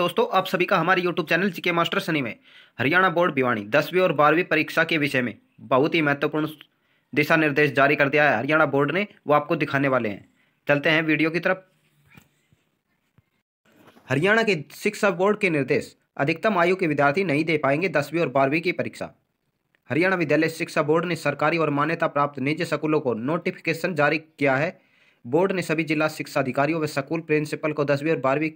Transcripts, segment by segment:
दोस्तों आप सभी का हमारे YouTube channel GK master Sunny में हरियाणा बोर्ड भिवाणी दसवीं और बारहवीं परीक्षा के विषय में बहुत ही महत्वपूर्ण दिशा निर्देश जारी कर दिया है हरियाणा बोर्ड ने वो आपको दिखाने वाले हैं चलते हैं वीडियो की तरफ हरियाणा के शिक्षा बोर्ड के निर्देश अधिकतम आयु के विद्यार्थी नहीं दे पाएंगे दसवीं और बारहवीं की परीक्षा हरियाणा विद्यालय शिक्षा बोर्ड ने सरकारी और मान्यता प्राप्त निजी स्कूलों को नोटिफिकेशन जारी किया है बोर्ड ने सभी जिला शिक्षा अधिकारियों व स्कूल प्रिंसिपल को दसवीं और बारहवीं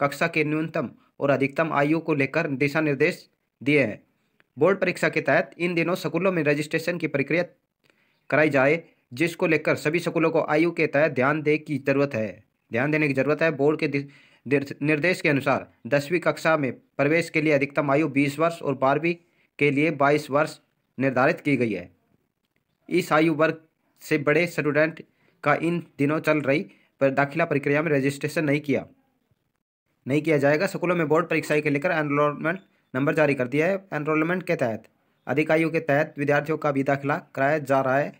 कक्षा के न्यूनतम और अधिकतम आयु को लेकर दिशा निर्देश दिए हैं बोर्ड परीक्षा के तहत इन दिनों स्कूलों में रजिस्ट्रेशन की प्रक्रिया कराई जाए जिसको लेकर सभी स्कूलों को आयु के तहत ध्यान देने की जरूरत है ध्यान देने की जरूरत है बोर्ड के निर्देश के अनुसार दसवीं कक्षा में प्रवेश के लिए अधिकतम आयु बीस वर्ष और बारहवीं के लिए बाईस वर्ष निर्धारित की गई है इस आयु वर्ग से बड़े स्टूडेंट का इन दिनों चल रही पर दाखिला प्रक्रिया में रजिस्ट्रेशन नहीं किया नहीं किया जाएगा स्कूलों में बोर्ड परीक्षाएं के लेकर एनरोलमेंट नंबर जारी कर दिया है एनरोलमेंट के तहत अधिकारियों के तहत विद्यार्थियों का भी दाखिला कराया जा रहा है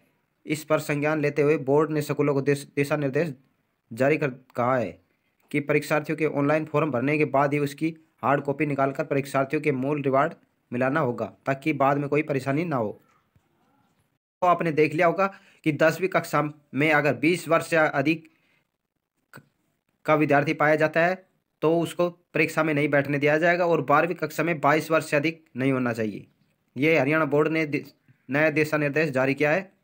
इस पर संज्ञान लेते हुए बोर्ड ने स्कूलों को दिशा निर्देश जारी कर कहा है कि परीक्षार्थियों के ऑनलाइन फॉर्म भरने के बाद ही उसकी हार्ड कॉपी निकालकर परीक्षार्थियों के मूल रिवार्ड मिलाना होगा ताकि बाद में कोई परेशानी ना हो तो आपने देख लिया होगा कि दसवीं कक्षा में अगर बीस वर्ष से अधिक का विद्यार्थी पाया जाता है तो उसको परीक्षा में नहीं बैठने दिया जाएगा और बारहवीं कक्षा में बाईस वर्ष से अधिक नहीं होना चाहिए ये हरियाणा बोर्ड ने नया दिशा निर्देश जारी किया है